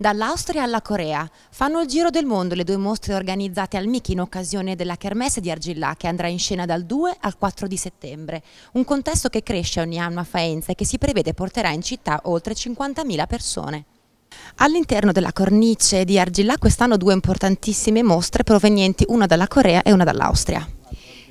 Dall'Austria alla Corea fanno il giro del mondo le due mostre organizzate al MIC in occasione della Kermesse di Argillà che andrà in scena dal 2 al 4 di settembre, un contesto che cresce ogni anno a Faenza e che si prevede porterà in città oltre 50.000 persone. All'interno della cornice di Argillà quest'anno due importantissime mostre provenienti una dalla Corea e una dall'Austria.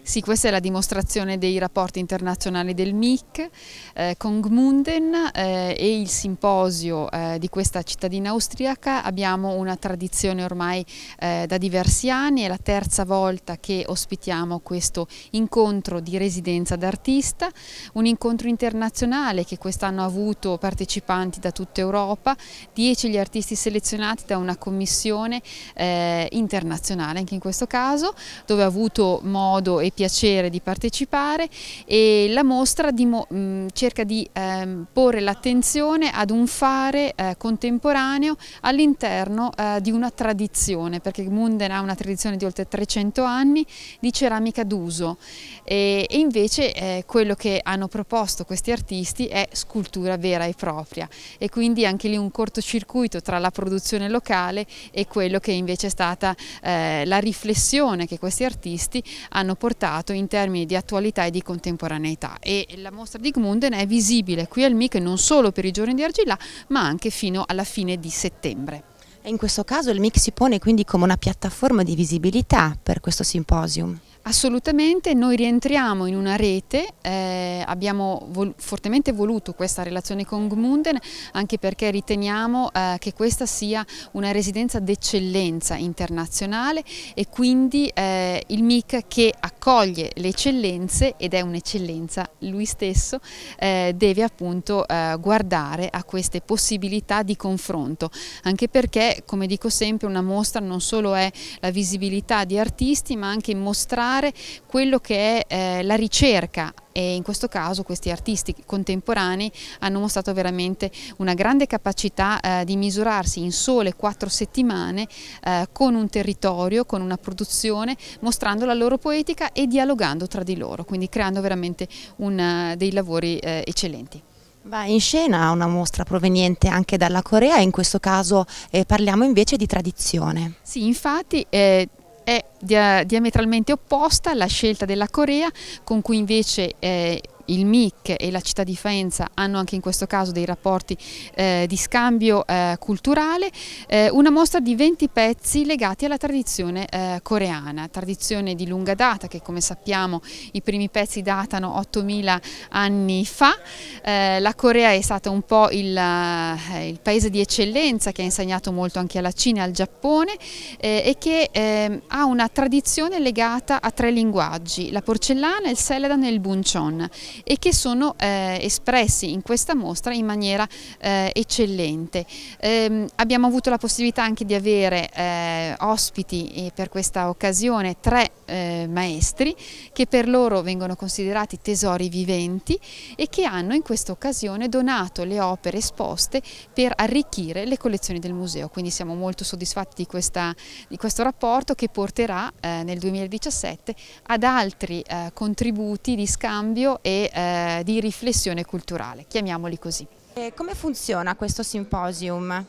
Sì, questa è la dimostrazione dei rapporti internazionali del MIC eh, con Gmunden eh, e il simposio eh, di questa cittadina austriaca. Abbiamo una tradizione ormai eh, da diversi anni, è la terza volta che ospitiamo questo incontro di residenza d'artista, un incontro internazionale che quest'anno ha avuto partecipanti da tutta Europa, 10 gli artisti selezionati da una commissione eh, internazionale anche in questo caso, dove ha avuto modo e piacere di partecipare e la mostra di, mm, cerca di ehm, porre l'attenzione ad un fare eh, contemporaneo all'interno eh, di una tradizione, perché Munden ha una tradizione di oltre 300 anni di ceramica d'uso e, e, invece eh, quello che hanno proposto questi artisti è scultura vera e propria e quindi anche lì un cortocircuito tra la produzione locale e quello che invece è stata eh, la riflessione che questi artisti hanno portato portato in termini di attualità e di contemporaneità e la mostra di Gmunden è visibile qui al MIC non solo per i giorni di Argilla ma anche fino alla fine di settembre. E in questo caso il MIC si pone quindi come una piattaforma di visibilità per questo simposium? Assolutamente, noi rientriamo in una rete, eh, abbiamo vol fortemente voluto questa relazione con Gmunden anche perché riteniamo eh, che questa sia una residenza d'eccellenza internazionale e quindi eh, il MIC che a raccoglie le eccellenze ed è un'eccellenza lui stesso, eh, deve appunto eh, guardare a queste possibilità di confronto, anche perché come dico sempre una mostra non solo è la visibilità di artisti ma anche mostrare quello che è eh, la ricerca e in questo caso questi artisti contemporanei hanno mostrato veramente una grande capacità eh, di misurarsi in sole quattro settimane eh, con un territorio, con una produzione, mostrando la loro poetica e dialogando tra di loro, quindi creando veramente un, eh, dei lavori eh, eccellenti. Va in scena una mostra proveniente anche dalla Corea, in questo caso eh, parliamo invece di tradizione. Sì, infatti eh, è dia diametralmente opposta la scelta della Corea con cui invece eh, il MIC e la città di Faenza hanno anche in questo caso dei rapporti eh, di scambio eh, culturale, eh, una mostra di 20 pezzi legati alla tradizione eh, coreana, tradizione di lunga data che come sappiamo i primi pezzi datano 8000 anni fa, eh, la Corea è stata un po' il, eh, il, paese di eccellenza che ha insegnato molto anche alla Cina e al Giappone e che ehm, ha una tradizione legata a tre linguaggi, la porcellana, il Seledan e il buncion, e che sono eh, espressi in questa mostra in maniera eh, eccellente. Eh, abbiamo avuto la possibilità anche di avere eh, ospiti per questa occasione tre eh, maestri che per loro vengono considerati tesori viventi e che hanno in questa occasione donato le opere esposte per arricchire le collezioni del museo, quindi siamo molto soddisfatti di, questa, di questo rapporto che porterà eh, nel 2017 ad altri eh, contributi di scambio e eh, di riflessione culturale, chiamiamoli così. E come funziona questo simposium?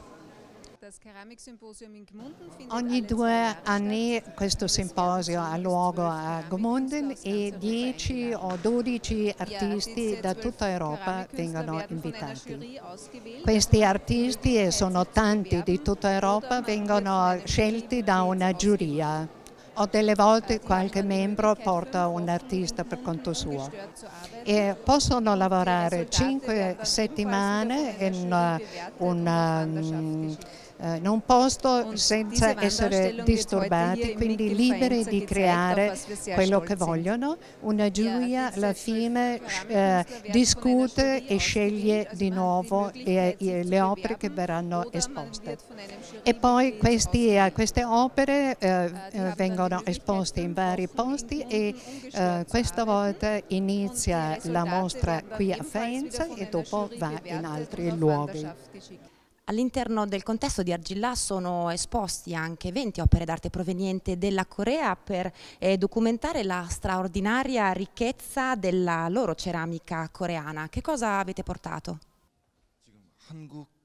Ogni due anni questo simposio ha luogo a Gmunden e 10 o 12 artisti da tutta Europa vengono invitati. Questi artisti, e sono tanti di tutta Europa, vengono scelti da una giuria o delle volte qualche membro porta un artista per conto suo e possono lavorare cinque settimane in una, eh, una ehm, eh, un posto senza essere disturbati, quindi liberi di creare quello che vogliono. Una giuria alla fine eh, discute e sceglie di nuovo le, le, opere che verranno esposte. E poi questi, eh, queste opere eh, eh, eh vengono esposte in vari posti e questa volta inizia la mostra qui a Faenza e dopo va in altri luoghi. All'interno del contesto di Argillà sono esposti anche 20 opere d'arte provenienti dalla Corea per eh, documentare la straordinaria ricchezza della loro ceramica coreana. Che cosa avete portato? 한국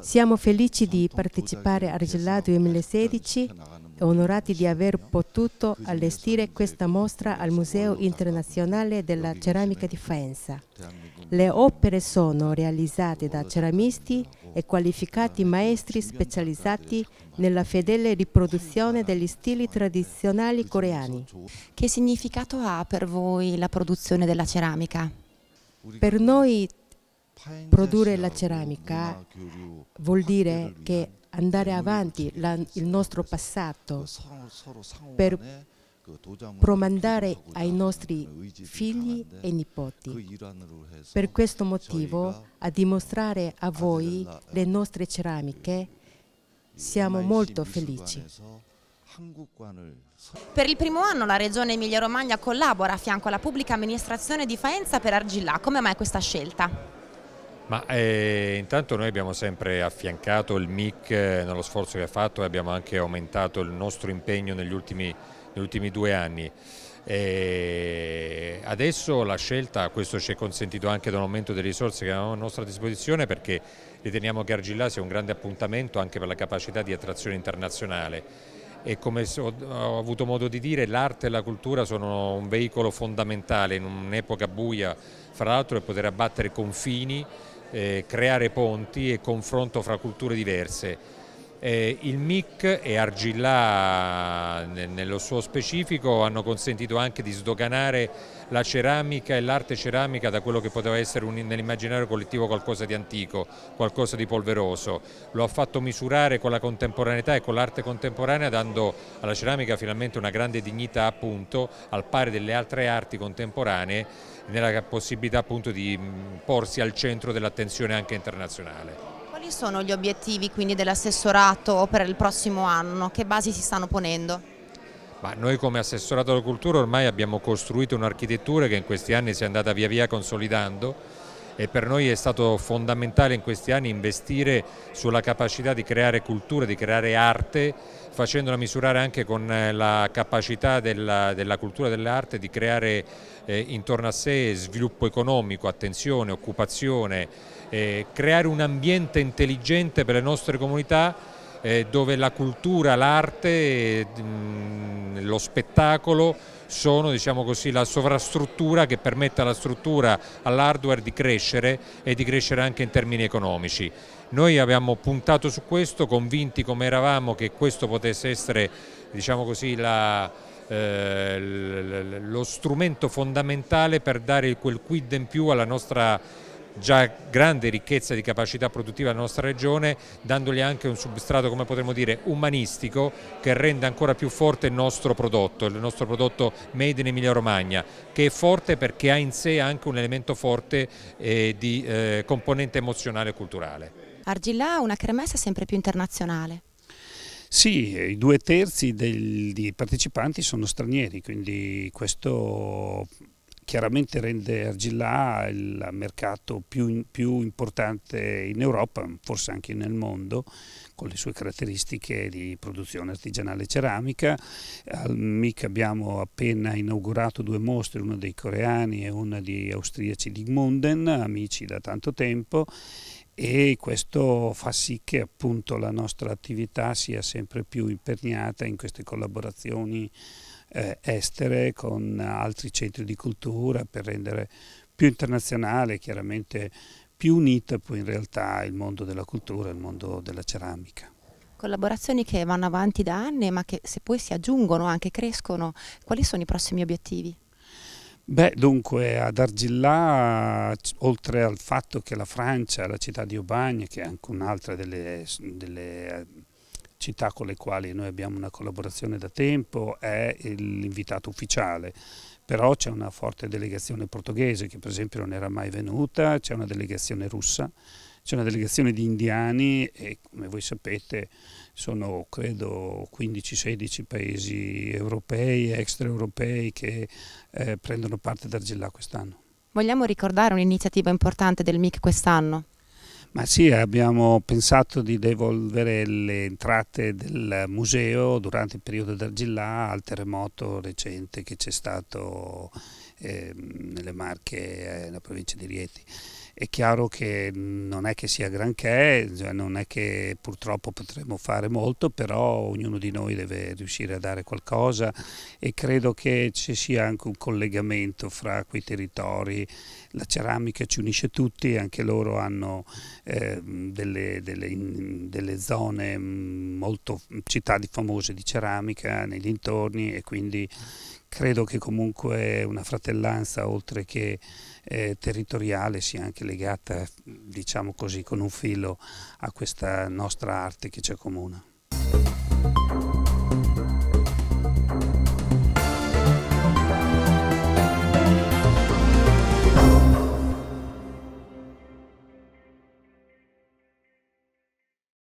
siamo felici di partecipare a Regellà 2016 e onorati di aver potuto allestire questa mostra al Museo internazionale della ceramica di Faenza. Le opere sono realizzate da ceramisti e qualificati maestri specializzati nella fedele riproduzione degli stili tradizionali coreani. Che significato ha per voi la produzione della ceramica? Per noi Produrre la ceramica vuol dire che andare avanti la, il nostro passato per promandare ai nostri figli e nipoti. Per questo motivo, a dimostrare a voi le nostre ceramiche, siamo molto felici. Per il primo anno la Regione Emilia-Romagna collabora a fianco alla pubblica amministrazione di Faenza per Argillà. Come mai questa scelta? Ma eh, intanto noi abbiamo sempre affiancato il MIC eh, nello sforzo che ha fatto e abbiamo anche aumentato il nostro impegno negli ultimi, negli ultimi due anni. E eh, adesso la scelta, questo ci è consentito anche da un aumento delle risorse che avevamo a nostra disposizione perché riteniamo che Argillà sia un grande appuntamento anche per la capacità di attrazione internazionale e come ho avuto modo di dire l'arte e la cultura sono un veicolo fondamentale in un'epoca buia fra l'altro per poter abbattere confini eh, creare ponti e confronto fra culture diverse. Eh, il MIC e Argillà ne, nello suo specifico hanno consentito anche di sdoganare la ceramica e l'arte ceramica da quello che poteva essere nell'immaginario collettivo qualcosa di antico, qualcosa di polveroso. Lo ha fatto misurare con la contemporaneità e con l'arte contemporanea dando alla ceramica finalmente una grande dignità appunto al pari delle altre arti contemporanee nella possibilità appunto di mm, porsi al centro dell'attenzione anche internazionale. Quali sono gli obiettivi quindi dell'assessorato per il prossimo anno? Che basi si stanno ponendo? Ma noi come assessorato alla cultura ormai abbiamo costruito un'architettura che in questi anni si è andata via via consolidando e per noi è stato fondamentale in questi anni investire sulla capacità di creare cultura, di creare arte, facendola misurare anche con eh, la capacità della, della cultura e dell'arte di creare eh, intorno a sé sviluppo economico, attenzione, occupazione, eh, creare un ambiente intelligente per le nostre comunità eh, dove la cultura, l'arte, eh, lo spettacolo sono diciamo così, la sovrastruttura che permette alla struttura, all'hardware di crescere e di crescere anche in termini economici. Noi abbiamo puntato su questo, convinti come eravamo che questo potesse essere diciamo così, la, eh, lo strumento fondamentale per dare quel quid in più alla nostra già grande ricchezza di capacità produttiva della nostra regione, dandogli anche un substrato, come potremmo dire, umanistico che renda ancora più forte il nostro prodotto, il nostro prodotto made in Emilia Romagna, che è forte perché ha in sé anche un elemento forte eh, di eh, componente emozionale e culturale. Argillà ha una cremessa sempre più internazionale. Sì, eh, i due terzi dei partecipanti sono stranieri, quindi questo chiaramente rende Argillà il mercato più, più, importante in Europa, forse anche nel mondo, con le sue caratteristiche di produzione artigianale ceramica. Al MIC abbiamo appena inaugurato due mostre, una dei coreani e una di austriaci di Gmunden, amici da tanto tempo, e questo fa sì che appunto la nostra attività sia sempre più imperniata in queste collaborazioni eh, estere con altri centri di cultura per rendere più internazionale, chiaramente più unita poi in realtà il mondo della cultura, il mondo della ceramica collaborazioni che vanno avanti da anni ma che se poi si aggiungono anche crescono, quali sono i prossimi obiettivi? Beh, dunque ad Argillà, oltre al fatto che la Francia, la città di Aubagne, che è anche un'altra delle, delle eh, città con le quali noi abbiamo una collaborazione da tempo, è l'invitato ufficiale però c'è una forte delegazione portoghese che per esempio non era mai venuta, c'è una delegazione russa, c'è una delegazione di indiani e come voi sapete sono credo 15-16 paesi europei e extraeuropei che eh, prendono parte ad Argillà quest'anno. Vogliamo ricordare un'iniziativa importante del MIC quest'anno? Ma sì, abbiamo pensato di devolvere le entrate del museo durante il periodo d'argillà al terremoto recente che c'è stato eh, nelle Marche, eh, nella provincia di Rieti è chiaro che non è che sia granché, cioè non è che purtroppo potremo fare molto, però ognuno di noi deve riuscire a dare qualcosa e credo che ci sia anche un collegamento fra quei territori. La ceramica ci unisce tutti, anche loro hanno eh, delle, delle, delle, zone mm, molto città di famose di ceramica nei dintorni e quindi credo che comunque una fratellanza oltre che eh, territoriale sia anche legata diciamo così con un filo a questa nostra arte che ci accomuna.